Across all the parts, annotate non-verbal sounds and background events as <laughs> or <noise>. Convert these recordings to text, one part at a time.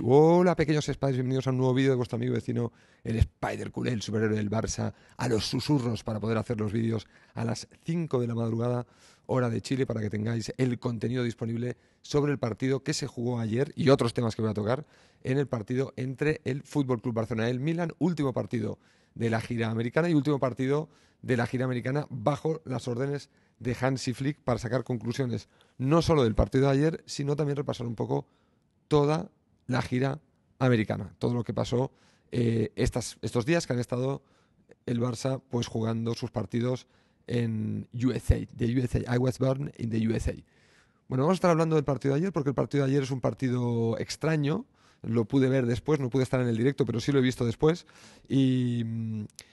Hola pequeños Spiders, bienvenidos a un nuevo vídeo de vuestro amigo vecino, el Spider Culé, el superhéroe del Barça, a los susurros para poder hacer los vídeos a las 5 de la madrugada, hora de Chile, para que tengáis el contenido disponible sobre el partido que se jugó ayer y otros temas que voy a tocar en el partido entre el Fútbol Club Barcelona y el Milan, último partido de la gira americana y último partido de la gira americana bajo las órdenes de Hansi Flick para sacar conclusiones no solo del partido de ayer, sino también repasar un poco toda la gira americana. Todo lo que pasó eh, estos días que han estado el Barça pues jugando sus partidos en USA, de USA. I was born in the USA. Bueno, vamos a estar hablando del partido de ayer porque el partido de ayer es un partido extraño. Lo pude ver después, no pude estar en el directo, pero sí lo he visto después. Y,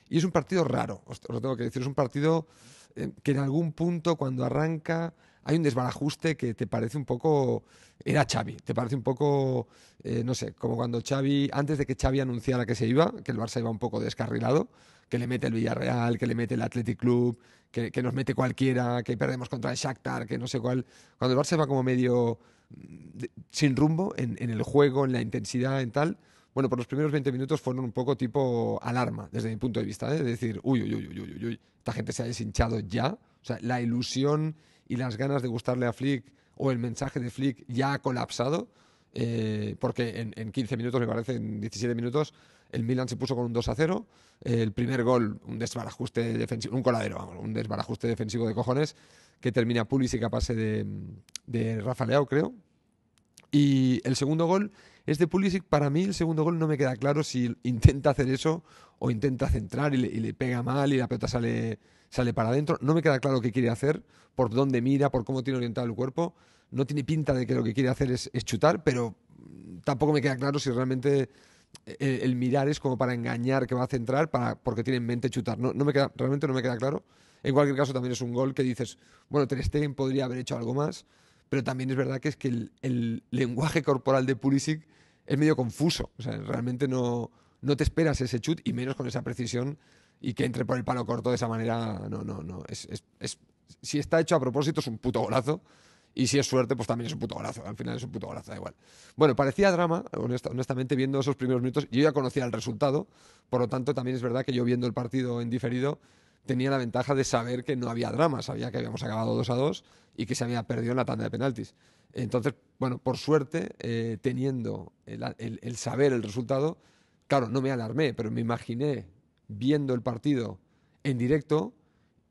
es un partido raro, os, lo tengo que decir. Es un partido eh, que en algún punto, cuando arranca, hay un desbarajuste que te parece un poco. Era Xavi, te parece un poco, eh, no sé, como cuando Xavi, antes de que Xavi anunciara que se iba, que el Barça iba un poco descarrilado, que le mete el Villarreal, que le mete el Athletic Club, que, nos mete cualquiera, que perdemos contra el Shakhtar, que no sé cuál. Cuando el Barça va como medio mm, sin rumbo en, el juego, en la intensidad, en tal bueno, por los primeros 20 minutos fueron un poco tipo alarma, desde mi punto de vista, ¿eh? Es decir, uy, uy, uy, uy, uy, esta gente se ha deshinchado ya. O sea, la ilusión y las ganas de gustarle a Flick o el mensaje de Flick ya ha colapsado, eh, porque en, 15 minutos, me parece, en 17 minutos, el Milan se puso con un 2 a 0. el primer gol, un desbarajuste defensivo, un coladero, un desbarajuste defensivo de cojones, que termina Pulisic a pase de, de Rafa Leao, creo, y el segundo gol es de Pulisic. Para mí, el segundo gol no me queda claro si intenta hacer eso o intenta centrar y le, pega mal y la pelota sale, sale para adentro. No me queda claro qué quiere hacer, por dónde mira, por cómo tiene orientado el cuerpo. No tiene pinta de que lo que quiere hacer es, chutar, pero tampoco me queda claro si realmente eh, el, mirar es como para engañar que va a centrar para, porque tiene en mente chutar. no me queda, realmente no me queda claro. En cualquier caso, también es un gol que dices, bueno, Ter Stegen podría haber hecho algo más pero también es verdad que es que el, lenguaje corporal de Pulisic es medio confuso. O sea, realmente no, no te esperas ese chut y menos con esa precisión y que entre por el palo corto de esa manera. No, no, no. Es, es, es, si está hecho a propósito, es un puto golazo. Y si es suerte, pues también es un puto golazo. Al final es un puto golazo, da igual. Bueno, parecía drama, honestamente, viendo esos primeros minutos. Yo ya conocía el resultado, por lo tanto, también es verdad que yo viendo el partido en diferido tenía la ventaja de saber que no había drama, sabía que habíamos acabado 2 a 2 y que se había perdido en la tanda de penaltis. Entonces, bueno, por suerte, eh, teniendo el, saber el resultado, claro, no me alarmé, pero me imaginé viendo el partido en directo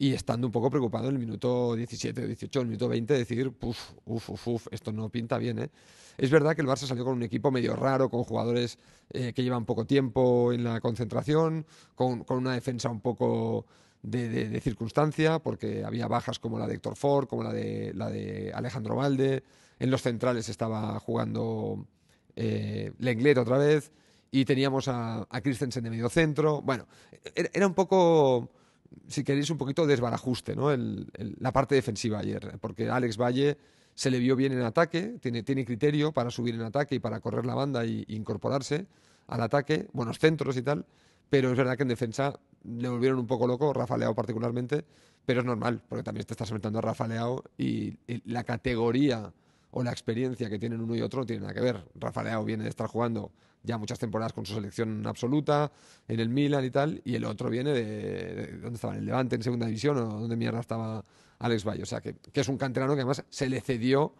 y estando un poco preocupado en el minuto 17, 18, el minuto 20, decir, uff, uff, uf, esto no pinta bien. ¿eh?". Es verdad que el Barça salió con un equipo medio raro, con jugadores eh, que llevan poco tiempo en la concentración, con una defensa un poco de, circunstancia, porque había bajas como la de Héctor Ford, como la de, la de Alejandro Valde. En los centrales estaba jugando eh, otra vez. Y teníamos a, a Christensen de medio centro. Bueno, era un poco, si queréis, un poquito desbarajuste ¿no? la parte defensiva ayer, porque Alex Valle se le vio bien en ataque, tiene, tiene criterio para subir en ataque y para correr la banda e incorporarse al ataque, buenos centros y tal, pero es verdad que en defensa le volvieron un poco loco, Rafaleao particularmente, pero es normal, porque también te estás enfrentando a Rafa y, la categoría o la experiencia que tienen uno y otro no tiene nada que ver. Rafaleao viene de estar jugando ya muchas temporadas con su selección absoluta, en el Milan y tal, y el otro viene de, ¿dónde estaba? En el Levante, en segunda división, o donde mierda estaba Alex Valle. O sea, que, que es un canterano que además se le cedió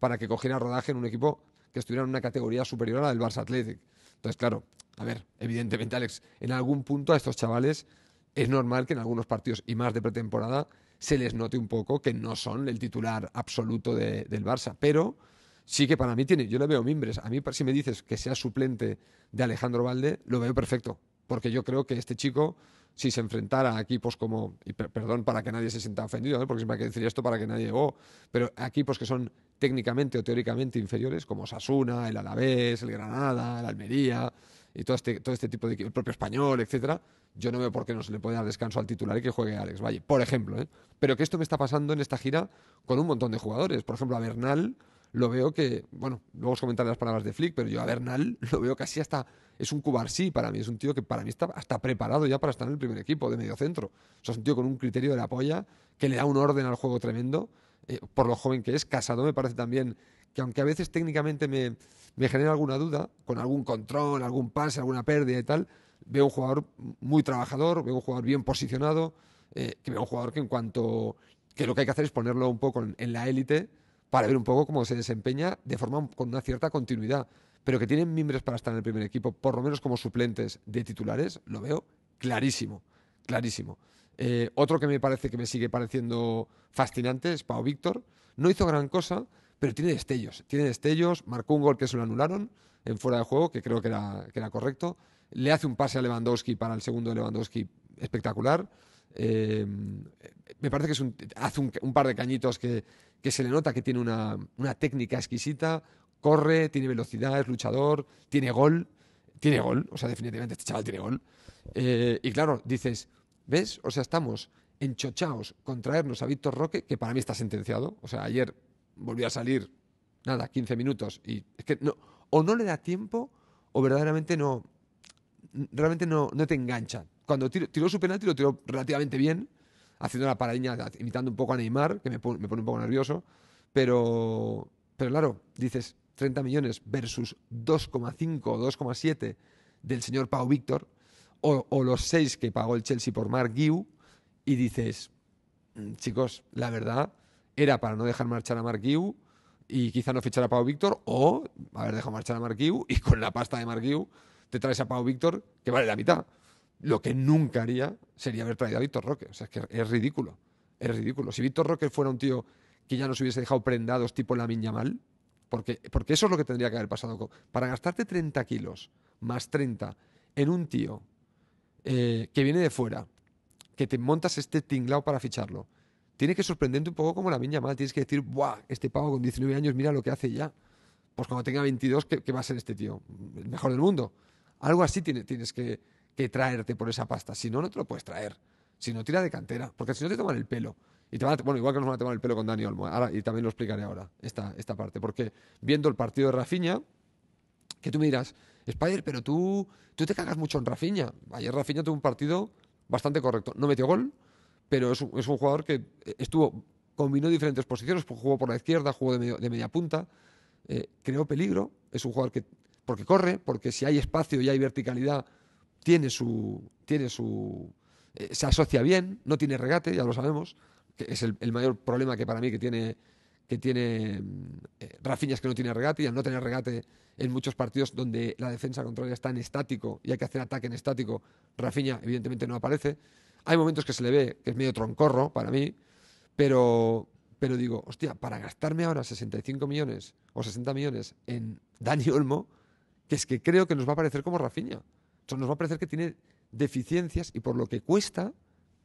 para que cogiera rodaje en un equipo que estuviera en una categoría superior a la del Barça Athletic. Entonces, claro, a ver, evidentemente, Alex, en algún punto a estos chavales es normal que en algunos partidos y más de pretemporada se les note un poco que no son el titular absoluto del Barça, pero sí que para mí tiene, yo le veo mimbres. A mí, si me dices que sea suplente de Alejandro Valde, lo veo perfecto, porque yo creo que este chico, si se enfrentara a equipos como, y perdón para que nadie se sienta ofendido, ¿eh? porque siempre hay que decir esto para que nadie, oh, pero equipos que son técnicamente o teóricamente inferiores, como Sasuna, el Alavés, el Granada, el Almería, y todo este, todo este tipo de. el propio español, etcétera, yo no veo por qué no se le puede dar descanso al titular y que juegue Alex Valle, por ejemplo. ¿eh? Pero que esto me está pasando en esta gira con un montón de jugadores. Por ejemplo, a Bernal lo veo que. bueno, luego os comentaré las palabras de Flick, pero yo a Bernal <laughs> lo veo casi hasta. es un cubarsí para mí, es un tío que para mí está hasta preparado ya para estar en el primer equipo de medio centro. O es un tío con un criterio de la polla que le da un orden al juego tremendo. Eh, por lo joven que es, Casado me parece también que aunque a veces técnicamente me, genera alguna duda, con algún control, algún pase, alguna pérdida y tal, veo un jugador muy trabajador, veo un jugador bien posicionado, eh, que veo un jugador que en cuanto que lo que hay que hacer es ponerlo un poco en, la élite para ver un poco cómo se desempeña de forma con una cierta continuidad, pero que tienen mimbres para estar en el primer equipo, por lo menos como suplentes de titulares, lo veo clarísimo, clarísimo. Eh, otro que me parece que me sigue pareciendo fascinante es Pau Víctor. No hizo gran cosa, pero tiene destellos, tiene destellos, marcó un gol que se lo anularon en fuera de juego, que creo que era, era correcto, le hace un pase a Lewandowski para el segundo de Lewandowski espectacular, eh, me parece que es hace un, par de cañitos que, se le nota que tiene una, técnica exquisita, corre, tiene velocidad, es luchador, tiene gol, tiene gol, o sea, definitivamente este chaval tiene gol. Eh, y claro, dices, ¿ves? O sea, estamos enchochaos con traernos a Víctor Roque, que para mí está sentenciado, o sea, ayer volvió a salir, nada, 15 minutos. Y que o no le da tiempo o verdaderamente no, realmente no, no te engancha. Cuando tiró, su penalti lo tiró relativamente bien, haciendo la paradiña, imitando un poco a Neymar, que me, pone, un poco nervioso. Pero, pero claro, dices 30 millones versus 2,5 o 2,7 del señor Pau Víctor, o, o, los 6 que pagó el Chelsea por Mark Giu, y dices, mm, chicos, la verdad, era para no dejar marchar a Marquiu y quizá no fichar a Pau Víctor o haber dejado marchar a Marquiu y con la pasta de Marquiu te traes a Pau Víctor que vale la mitad. Lo que nunca haría sería haber traído a Víctor Roque. O sea, es que es ridículo. Es ridículo. Si Víctor Roque fuera un tío que ya nos hubiese dejado prendados tipo la Yamal, porque, porque eso es lo que tendría que haber pasado. Para gastarte 30 kilos más 30 en un tío eh, que viene de fuera, que te montas este tinglao para ficharlo, tiene que sorprenderte un poco como la viña Mal. Tienes que decir, ¡buah! Este pavo con 19 años, mira lo que hace ya. Pues cuando tenga 22, ¿qué, va a ser este tío? El mejor del mundo. Algo así tienes que, traerte por esa pasta. Si no, no te lo puedes traer. Si no, tira de cantera. Porque si no, te toman el pelo. Y te bueno, igual que nos van a tomar el pelo con Dani Olmo. y también lo explicaré ahora, esta, esta parte. Porque viendo el partido de Rafiña, que tú me dirás, Spider, pero tú, tú te cagas mucho en Rafiña. Ayer Rafiña tuvo un partido bastante correcto. No metió gol, pero es, un jugador que eh, estuvo, combinó diferentes posiciones, pues, jugó por la izquierda, jugó de, de media punta, eh, creó peligro, es un jugador que, porque corre, porque si hay espacio y hay verticalidad, tiene su, tiene su, eh, se asocia bien, no tiene regate, ya lo sabemos, que es el, mayor problema que para mí que tiene que tiene mm, Rafinha es que no tiene regate y al no tener regate en muchos partidos donde la defensa contraria está en estático y hay que hacer ataque en estático, Rafinha evidentemente no aparece. Hay momentos que se le ve que es medio troncorro para mí, pero, pero digo, hostia, para gastarme ahora 65 millones o 60 millones en Dani Olmo, que es que creo que nos va a parecer como Rafinha. O sea, nos va a parecer que tiene deficiencias y por lo que cuesta,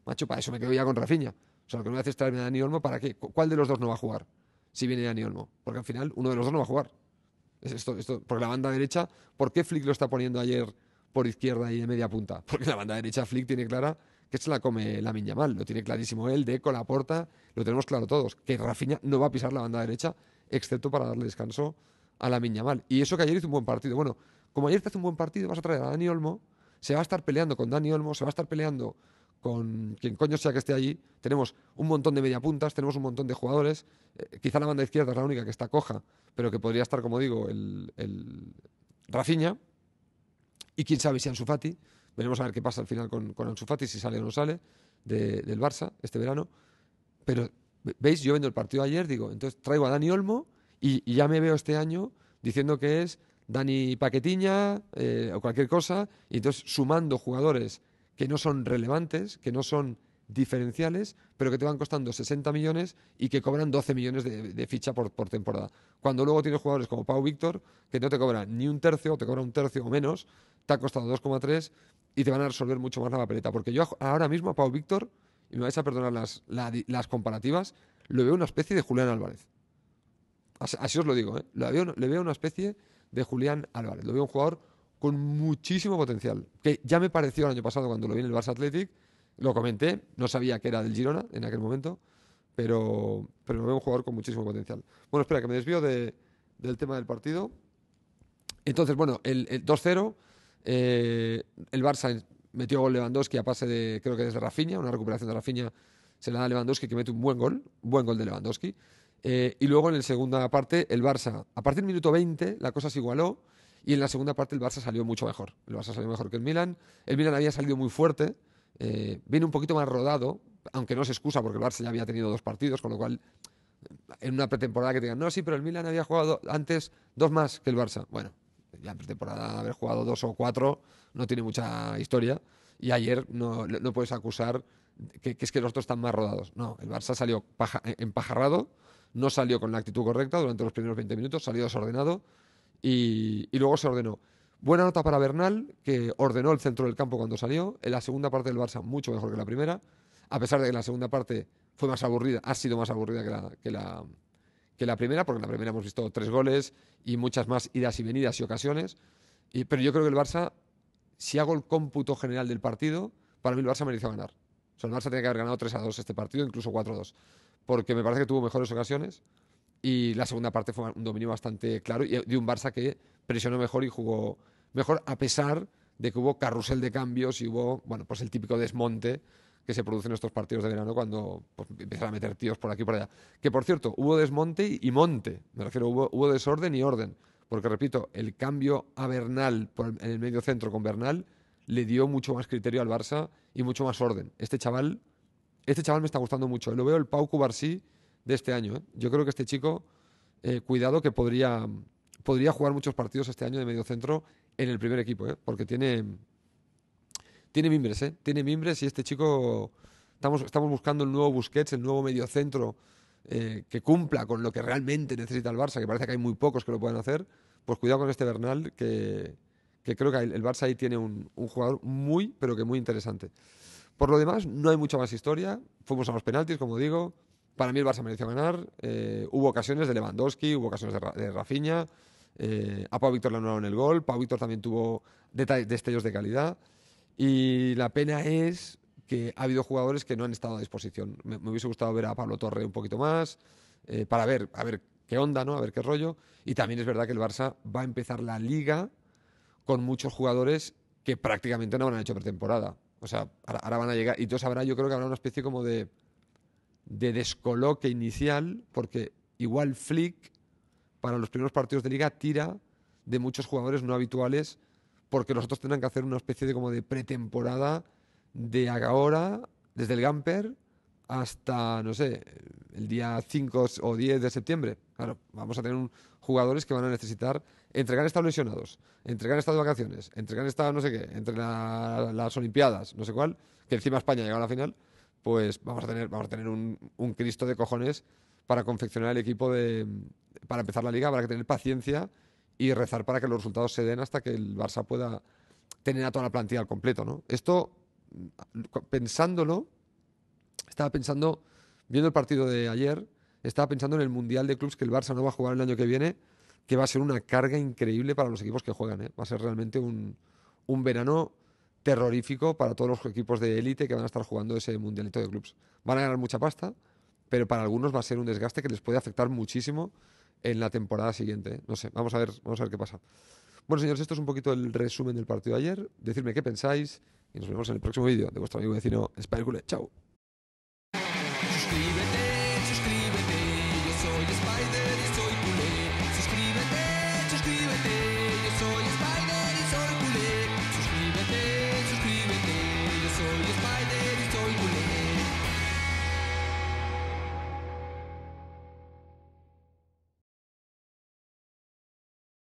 macho, para eso me quedo ya con Rafinha. O sea, lo que no me hace es traerme a Dani Olmo, ¿para qué? ¿Cuál de los dos no va a jugar si viene Dani Olmo? Porque al final uno de los dos no va a jugar. Es esto, esto, porque la banda derecha, ¿por qué Flick lo está poniendo ayer por izquierda y de media punta? Porque la banda derecha Flick tiene clara que se la come la Mal, Lo tiene clarísimo él, Deco, porta lo tenemos claro todos, que Rafinha no va a pisar la banda derecha, excepto para darle descanso a la Mal. Y eso que ayer hizo un buen partido. Bueno, como ayer te hace un buen partido, vas a traer a Dani Olmo, se va a estar peleando con Dani Olmo, se va a estar peleando con quien coño sea que esté allí. Tenemos un montón de mediapuntas, tenemos un montón de jugadores. Eh, quizá la banda izquierda es la única que está coja, pero que podría estar, como digo, el, el Rafinha. Y quién sabe si Ansu Fati Veremos a ver qué pasa al final con, con Ansu Fati, si sale o no sale del Barça este verano. Pero, ¿veis? Yo vendo el partido ayer, digo, entonces traigo a Dani Olmo y, ya me veo este año diciendo que es Dani Paquetiña eh, o cualquier cosa, y entonces sumando jugadores que no son relevantes, que no son diferenciales, pero que te van costando 60 millones y que cobran 12 millones de, ficha por, temporada. Cuando luego tienes jugadores como Pau Víctor, que no te cobran ni un tercio, te cobran un tercio o menos, te ha costado 2,3 y te van a resolver mucho más la papeleta. Porque yo ahora mismo a Pau Víctor, y me vais a perdonar las, comparativas, lo veo una especie de Julián Álvarez. Así, os lo digo, ¿eh? lo veo, le veo una especie de Julián Álvarez. Lo veo un jugador con muchísimo potencial, que ya me pareció el año pasado cuando lo vi en el Barça Athletic, lo comenté, no sabía que era del Girona en aquel momento, pero, pero veo un jugador con muchísimo potencial. Bueno, espera, que me desvío del tema del partido. Entonces, bueno, el, 2-0, eh, el Barça metió gol Lewandowski a pase de, creo que desde Rafinha, una recuperación de Rafinha se la da a Lewandowski que mete un buen gol, un buen gol de Lewandowski. Eh, y luego en la segunda parte, el Barça, a partir del minuto 20, la cosa se igualó y en la segunda parte el Barça salió mucho mejor. El Barça salió mejor que el Milan. El Milan había salido muy fuerte eh, viene un poquito más rodado, aunque no se excusa porque el Barça ya había tenido dos partidos, con lo cual en una pretemporada que te digan, no, sí, pero el Milan había jugado antes dos más que el Barça. Bueno, ya en pretemporada haber jugado dos o cuatro no tiene mucha historia y ayer no, puedes acusar que, es que los otros están más rodados. No, el Barça salió eh, empajarrado, no salió con la actitud correcta durante los primeros 20 minutos, salió desordenado y luego se ordenó. Buena nota para Bernal, que ordenó el centro del campo cuando salió. En la segunda parte del Barça, mucho mejor que la primera. A pesar de que la segunda parte fue más aburrida, ha sido más aburrida que la, que la, que la primera, porque en la primera hemos visto tres goles y muchas más idas y venidas y ocasiones. Y, pero yo creo que el Barça, si hago el cómputo general del partido, para mí el Barça mereció ganar. O el Barça tenía que haber ganado 3 a 2 este partido, incluso 4 a 2. Porque me parece que tuvo mejores ocasiones y la segunda parte fue un dominio bastante claro y eh, de un Barça que presionó mejor y jugó, mejor a pesar de que hubo carrusel de cambios y hubo, bueno, pues el típico desmonte que se produce en estos partidos de verano cuando pues, empiezan a meter tíos por aquí y por allá. Que por cierto, hubo desmonte y monte, me refiero, hubo, desorden y orden. Porque repito, el cambio a Bernal en el medio centro con Bernal le dio mucho más criterio al Barça y mucho más orden. Este chaval, este chaval me está gustando mucho. ¿eh? Lo veo el Pau Cubarsí de este año. ¿eh? Yo creo que este chico, eh, cuidado que podría, podría jugar muchos partidos este año de medio centro en el primer equipo, ¿eh? porque tiene, tiene mimbres, ¿eh? tiene mimbres y este chico, estamos, estamos buscando el nuevo Busquets, el nuevo mediocentro eh, que cumpla con lo que realmente necesita el Barça, que parece que hay muy pocos que lo puedan hacer, pues cuidado con este Bernal, que, que creo que el, Barça ahí tiene un, un jugador muy, pero que muy interesante. Por lo demás, no hay mucha más historia, fuimos a los penaltis, como digo, para mí el Barça mereció ganar. Eh, hubo ocasiones de Lewandowski, hubo ocasiones de, de Rafinha, eh, a Pau Víctor le en el gol. Pau Víctor también tuvo destellos de calidad. Y la pena es que ha habido jugadores que no han estado a disposición. Me, hubiese gustado ver a Pablo Torre un poquito más, eh, para ver, a ver qué onda, ¿no? A ver qué rollo. Y también es verdad que el Barça va a empezar la liga con muchos jugadores que prácticamente no han hecho pretemporada. O sea, ahora, van a llegar. Y entonces habrá, yo creo que habrá una especie como de, de descoloque inicial, porque igual Flick para los primeros partidos de liga tira de muchos jugadores no habituales porque los nosotros tendrán que hacer una especie de como de pretemporada de ahora, desde el Gamper hasta, no sé, el día 5 o 10 de septiembre. Claro, vamos a tener un, jugadores que van a necesitar entregar estado lesionados, entregar estado de vacaciones, entregar estado no sé qué, entre las Olimpiadas, no sé cuál, que encima España llega a la final, pues vamos a tener, vamos a tener un, un Cristo de cojones para confeccionar el equipo de, para empezar la liga. Habrá que tener paciencia y rezar para que los resultados se den hasta que el Barça pueda tener a toda la plantilla al completo. ¿no? Esto, pensándolo, estaba pensando, viendo el partido de ayer, estaba pensando en el Mundial de Clubs que el Barça no va a jugar el año que viene, que va a ser una carga increíble para los equipos que juegan. ¿eh? Va a ser realmente un, un verano terrorífico para todos los equipos de élite que van a estar jugando ese Mundialito de Clubs. Van a ganar mucha pasta pero para algunos va a ser un desgaste que les puede afectar muchísimo en la temporada siguiente. ¿eh? No sé, vamos a ver, vamos a ver qué pasa. Bueno, señores, esto es un poquito el resumen del partido de ayer. Decidme qué pensáis y nos vemos en el próximo vídeo de vuestro amigo vecino Spider Chao.